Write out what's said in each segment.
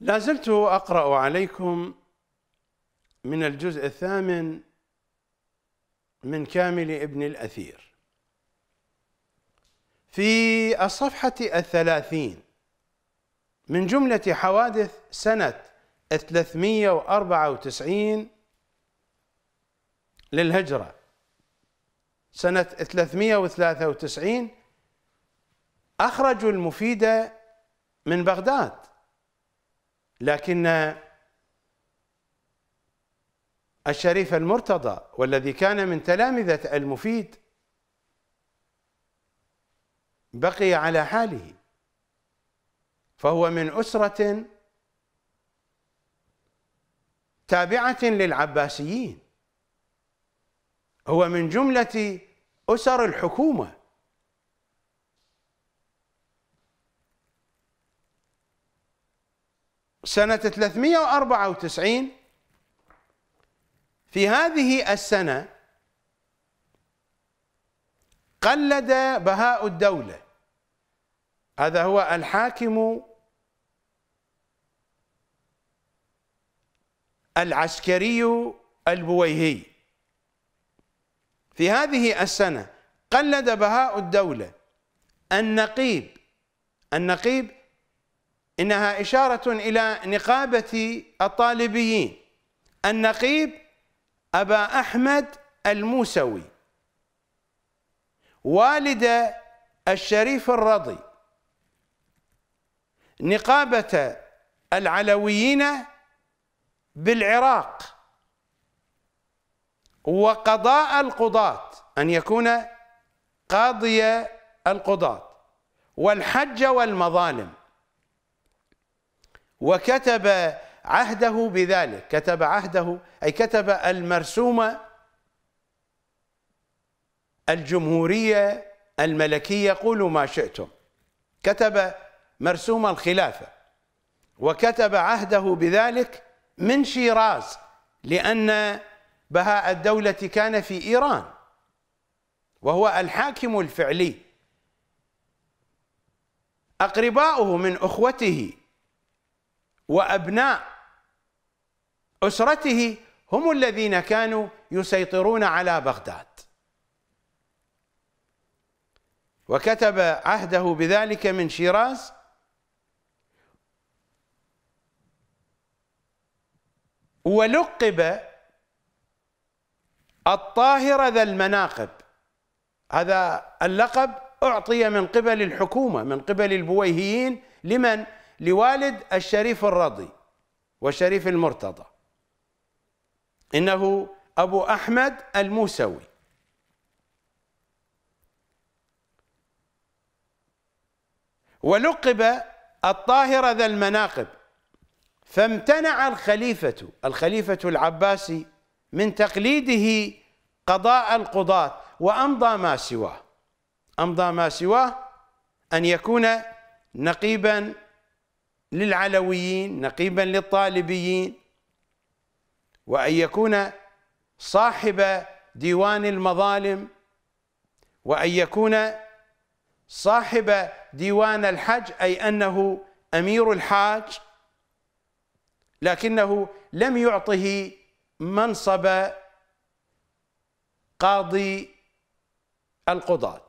لا زلت أقرأ عليكم من الجزء الثامن من كامل ابن الأثير في الصفحة الثلاثين من جملة حوادث سنة 394 للهجرة سنة 393 أخرجوا المفيدة من بغداد لكن الشريف المرتضى والذي كان من تلامذة المفيد بقي على حاله فهو من أسرة تابعة للعباسيين هو من جملة أسر الحكومة سنة 394 في هذه السنة قلد بهاء الدولة هذا هو الحاكم العسكري البويهي في هذه السنة قلد بهاء الدولة النقيب النقيب إنها إشارة إلى نقابة الطالبيين النقيب أبا أحمد الموسوي والد الشريف الرضي نقابة العلويين بالعراق وقضاء القضاة أن يكون قاضي القضاة والحج والمظالم وكتب عهده بذلك كتب عهده أي كتب المرسومة الجمهورية الملكية قولوا ما شئتم كتب مرسوم الخلافة وكتب عهده بذلك من شيراز لأن بهاء الدولة كان في إيران وهو الحاكم الفعلي أقرباؤه من أخوته وأبناء أسرته هم الذين كانوا يسيطرون على بغداد وكتب عهده بذلك من شيراز ولقب الطاهر ذا المناقب هذا اللقب أعطي من قبل الحكومة من قبل البويهيين لمن لوالد الشريف الرضي وشريف المرتضى إنه أبو أحمد الموسوي ولقب الطاهر ذا المناقب فامتنع الخليفة الخليفة العباسي من تقليده قضاء القضاة وأمضى ما سواه أمضى ما سواه أن يكون نقيبا للعلويين نقيبا للطالبيين وأن يكون صاحب ديوان المظالم وأن يكون صاحب ديوان الحج أي أنه أمير الحاج لكنه لم يعطه منصب قاضي القضاه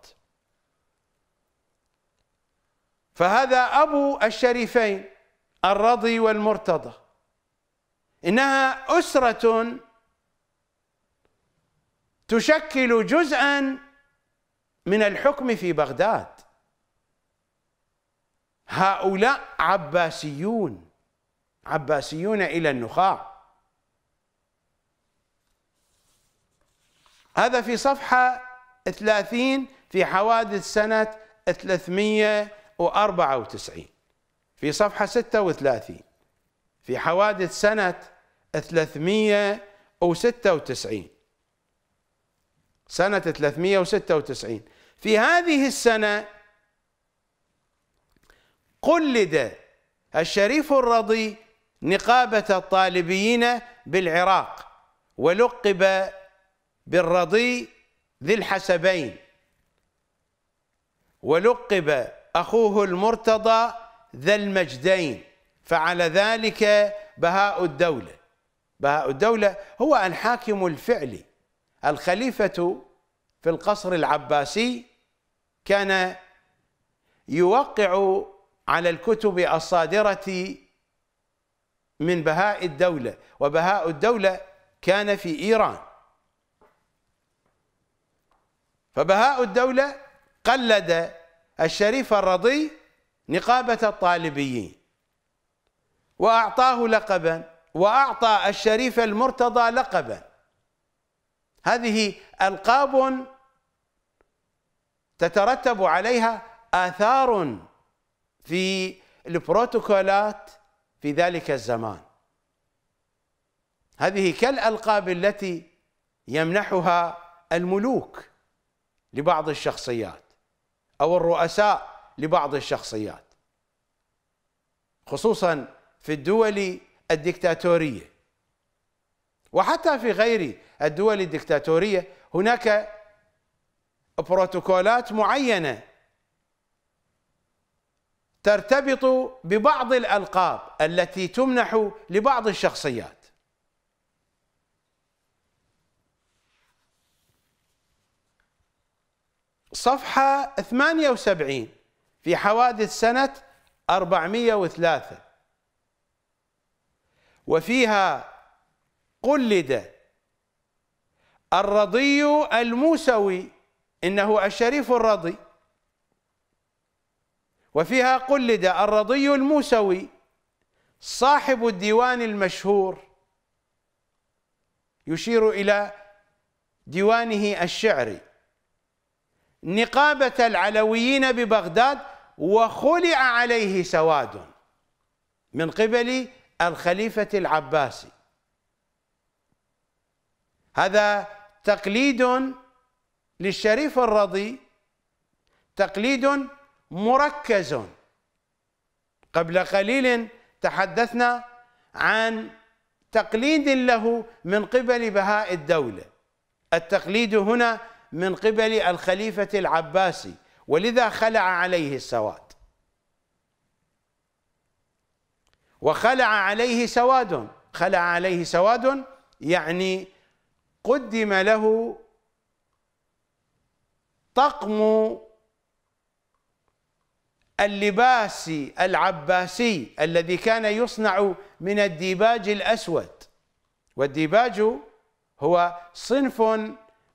فهذا أبو الشريفين الرضي والمرتضى إنها أسرة تشكل جزءا من الحكم في بغداد هؤلاء عباسيون عباسيون إلى النخاع هذا في صفحة 30 في حوادث سنة 300 و94 في صفحة 36 في حوادث سنة 396 سنة 396 في هذه السنة قلد الشريف الرضي نقابة الطالبيين بالعراق ولقب بالرضي ذي الحسبين ولقب أخوه المرتضى ذا المجدين فعلى ذلك بهاء الدولة بهاء الدولة هو الحاكم الفعلي الخليفة في القصر العباسي كان يوقع على الكتب الصادرة من بهاء الدولة وبهاء الدولة كان في إيران فبهاء الدولة قلد الشريف الرضي نقابة الطالبيين وأعطاه لقبا وأعطى الشريف المرتضى لقبا هذه ألقاب تترتب عليها آثار في البروتوكولات في ذلك الزمان هذه كالألقاب التي يمنحها الملوك لبعض الشخصيات أو الرؤساء لبعض الشخصيات خصوصا في الدول الدكتاتورية وحتى في غير الدول الدكتاتورية هناك بروتوكولات معينة ترتبط ببعض الألقاب التي تمنح لبعض الشخصيات صفحة 78 في حوادث سنة 403 وفيها قلد الرضي الموسوي إنه الشريف الرضي وفيها قلد الرضي الموسوي صاحب الديوان المشهور يشير إلى ديوانه الشعري نقابة العلويين ببغداد وخلع عليه سواد من قبل الخليفة العباسي هذا تقليد للشريف الرضي تقليد مركز قبل قليل تحدثنا عن تقليد له من قبل بهاء الدولة التقليد هنا من قبل الخليفة العباسي ولذا خلع عليه السواد وخلع عليه سواد خلع عليه سواد يعني قدم له طقم اللباس العباسي الذي كان يصنع من الديباج الأسود والديباج هو صنف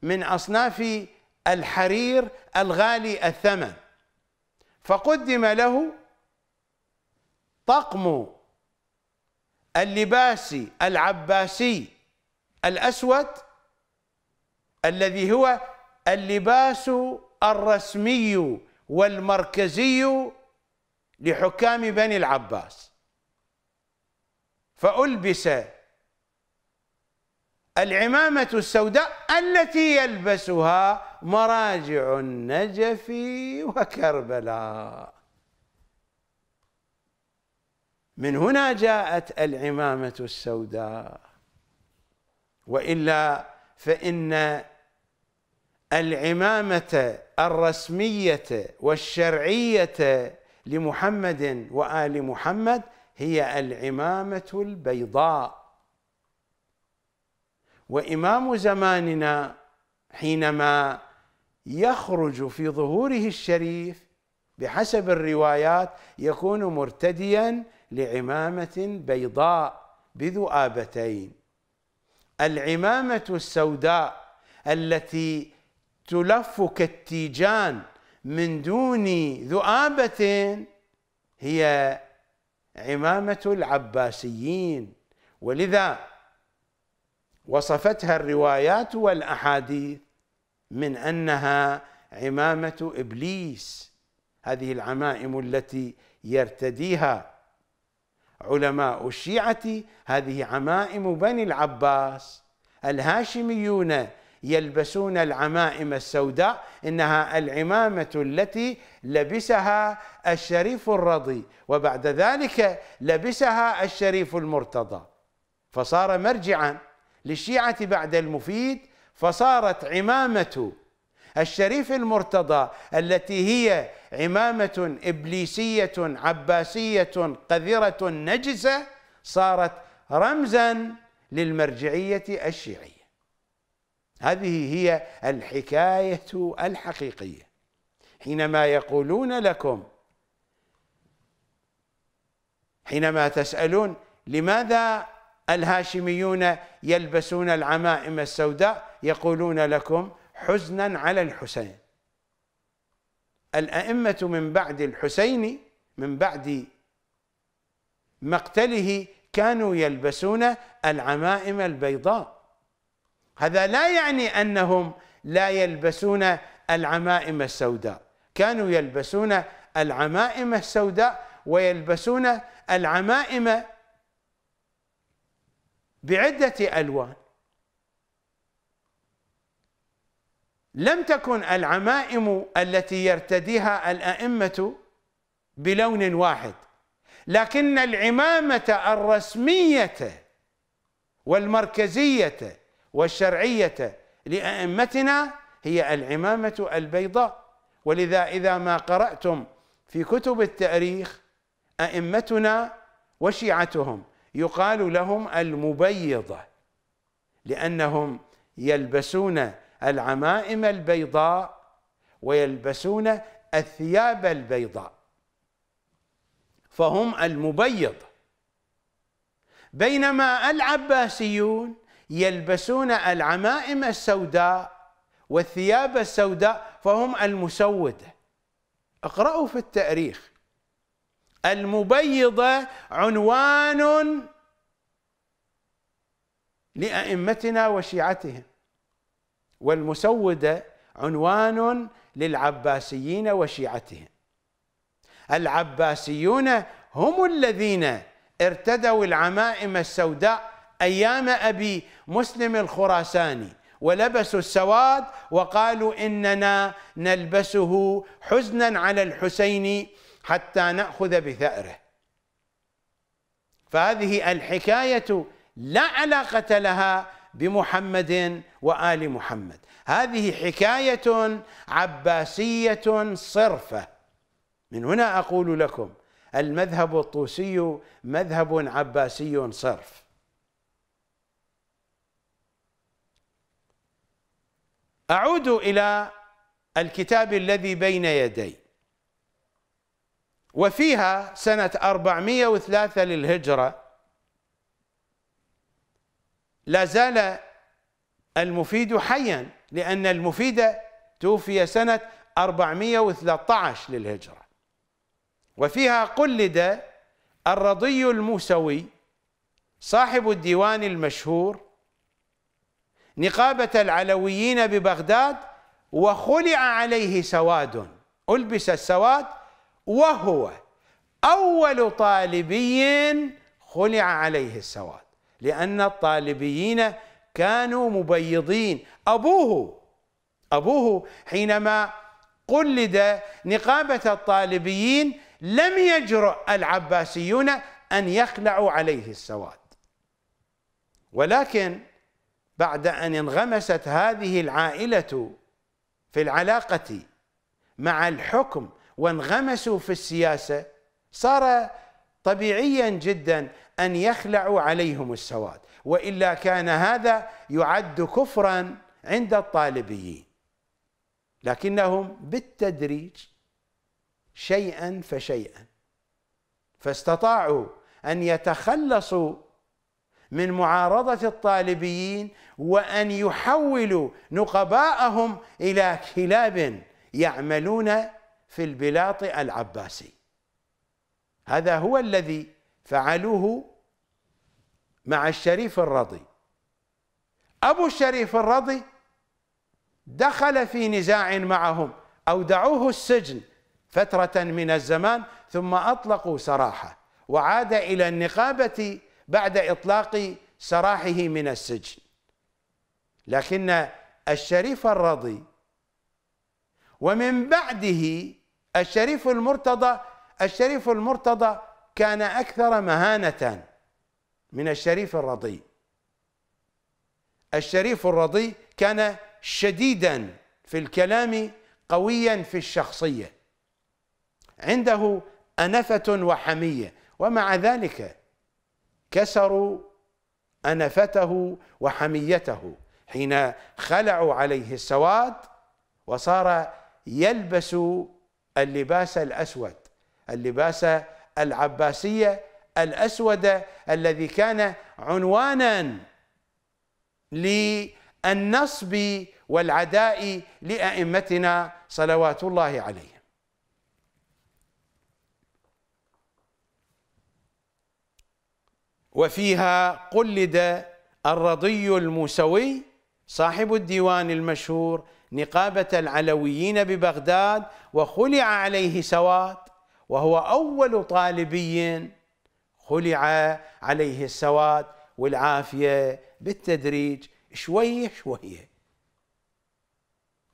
من أصناف الحرير الغالي الثمن فقدم له طقم اللباس العباسي الأسود الذي هو اللباس الرسمي والمركزي لحكام بني العباس فألبس العمامة السوداء التي يلبسها مراجع النجف وكربلاء من هنا جاءت العمامة السوداء وإلا فإن العمامة الرسمية والشرعية لمحمد وآل محمد هي العمامة البيضاء وامام زماننا حينما يخرج في ظهوره الشريف بحسب الروايات يكون مرتديا لعمامه بيضاء بذؤابتين العمامه السوداء التي تلف كالتيجان من دون ذؤابه هي عمامه العباسيين ولذا وصفتها الروايات والاحاديث من انها عمامه ابليس هذه العمائم التي يرتديها علماء الشيعه هذه عمائم بني العباس الهاشميون يلبسون العمائم السوداء انها العمامه التي لبسها الشريف الرضي وبعد ذلك لبسها الشريف المرتضى فصار مرجعا للشيعة بعد المفيد فصارت عمامة الشريف المرتضى التي هي عمامة إبليسية عباسية قذرة نجسة صارت رمزا للمرجعية الشيعية هذه هي الحكاية الحقيقية حينما يقولون لكم حينما تسألون لماذا الهاشميون يلبسون العمائم السوداء يقولون لكم حزنا على الحسين الأئمة من بعد الحسين من بعد مقتله كانوا يلبسون العمائم البيضاء هذا لا يعني أنهم لا يلبسون العمائم السوداء كانوا يلبسون العمائم السوداء ويلبسون العمائم بعدة ألوان لم تكن العمائم التي يرتديها الأئمة بلون واحد لكن العمامة الرسمية والمركزية والشرعية لأئمتنا هي العمامة البيضاء ولذا إذا ما قرأتم في كتب التاريخ أئمتنا وشيعتهم يقال لهم المبيضة لأنهم يلبسون العمائم البيضاء ويلبسون الثياب البيضاء فهم المبيض بينما العباسيون يلبسون العمائم السوداء والثياب السوداء فهم المسودة اقرأوا في التاريخ المبيضة عنوان لأئمتنا وشيعتهم والمسودة عنوان للعباسيين وشيعتهم العباسيون هم الذين ارتدوا العمائم السوداء أيام أبي مسلم الخراساني ولبسوا السواد وقالوا إننا نلبسه حزنا على الحسين حتى ناخذ بثاره فهذه الحكايه لا علاقه لها بمحمد وال محمد هذه حكايه عباسيه صرفه من هنا اقول لكم المذهب الطوسي مذهب عباسي صرف اعود الى الكتاب الذي بين يدي وفيها سنة 403 للهجرة لا زال المفيد حيا لأن المفيد توفي سنة 413 للهجرة وفيها قلد الرضي الموسوي صاحب الديوان المشهور نقابة العلويين ببغداد وخلع عليه سواد ألبس السواد وهو أول طالبي خلع عليه السواد لأن الطالبيين كانوا مبيضين أبوه أبوه حينما قلد نقابة الطالبيين لم يجرؤ العباسيون أن يخلعوا عليه السواد ولكن بعد أن انغمست هذه العائلة في العلاقة مع الحكم وانغمسوا في السياسة صار طبيعيا جدا أن يخلعوا عليهم السواد وإلا كان هذا يعد كفرا عند الطالبيين لكنهم بالتدريج شيئا فشيئا فاستطاعوا أن يتخلصوا من معارضة الطالبيين وأن يحولوا نقباءهم إلى كلاب يعملون في البلاط العباسي هذا هو الذي فعلوه مع الشريف الرضي أبو الشريف الرضي دخل في نزاع معهم أودعوه السجن فترة من الزمان ثم أطلقوا سراحه وعاد إلى النقابة بعد إطلاق سراحه من السجن لكن الشريف الرضي ومن بعده الشريف المرتضى الشريف المرتضى كان أكثر مهانة من الشريف الرضي الشريف الرضي كان شديدا في الكلام قويا في الشخصية عنده أنفة وحمية ومع ذلك كسروا أنفته وحميته حين خلعوا عليه السواد وصار يلبس اللباس الاسود اللباس العباسيه الاسود الذي كان عنوانا للنصب والعداء لائمتنا صلوات الله عليهم وفيها قلد الرضي الموسوي صاحب الديوان المشهور نقابة العلويين ببغداد وخلع عليه سواد وهو أول طالبي خلع عليه السواد والعافية بالتدريج شوية شوية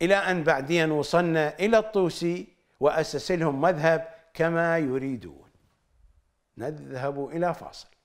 إلى أن بعدين وصلنا إلى الطوسي وأسس لهم مذهب كما يريدون نذهب إلى فاصل